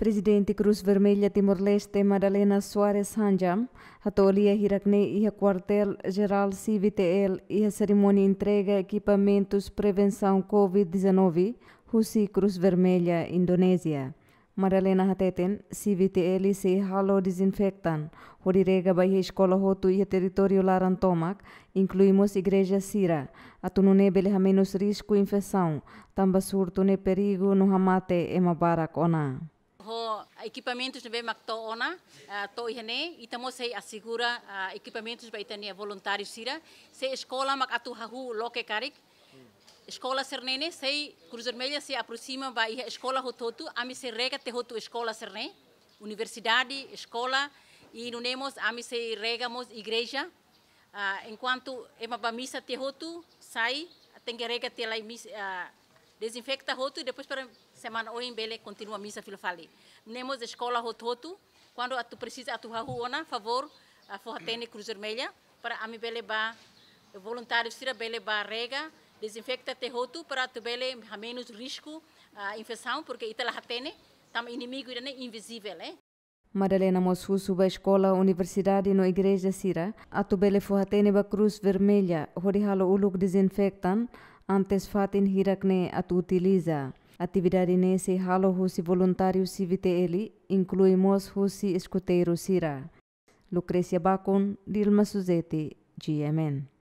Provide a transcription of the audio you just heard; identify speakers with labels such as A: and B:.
A: Presidente Cruz Vermelha Timor-Leste Madalena Soares Sanjam atolia Hirakne e quartel-geral CVTL e a cerimônia entrega equipamentos prevenção Covid-19, Husi Cruz Vermelha, Indonésia. Madalena Hateten, CVTL se halo desinfectan, horirega bahia escola roto e território larantomac, incluímos igreja Sira, atunune belha menos risco infecção, tamba surto ne perigo no hamate emabarak ona
B: ho equipamentos também mactoona to ihane itamo se assegura equipamentos para itania voluntários sira se escola mak atu hahu loke karik escola sernene se Cruz Vermelha se aproxima ba iha escola hototu ami se rega te hotu escola serne universidade escola e no nemos ami se regamos igreja enquanto é uma missa te hotu sai tem que rega te lá missa desinfecta roto e depois para semana ou em Belém continua a missa, filho falei. Nemos escola roto quando tu precisa a tua rua, favor, a forra tene cruz vermelha, para a mi bele ba, voluntários tira bele ba rega, desinfecta te roto para tu Belém menos risco a infecção, porque itela tene, tam inimigo né, invisível, eh?
A: Madalena Mosfu suba escola universidade no igreja Sira, A atubele forratene ba cruz vermelha, hori halo uluk desinfectan, Antes Fatin Hirakne at utiliza atividadinese halo husi voluntário civite ele, incluímos husi escuteiro Sira. Lucrecia Bacon, Dilma Suzetti, GMN.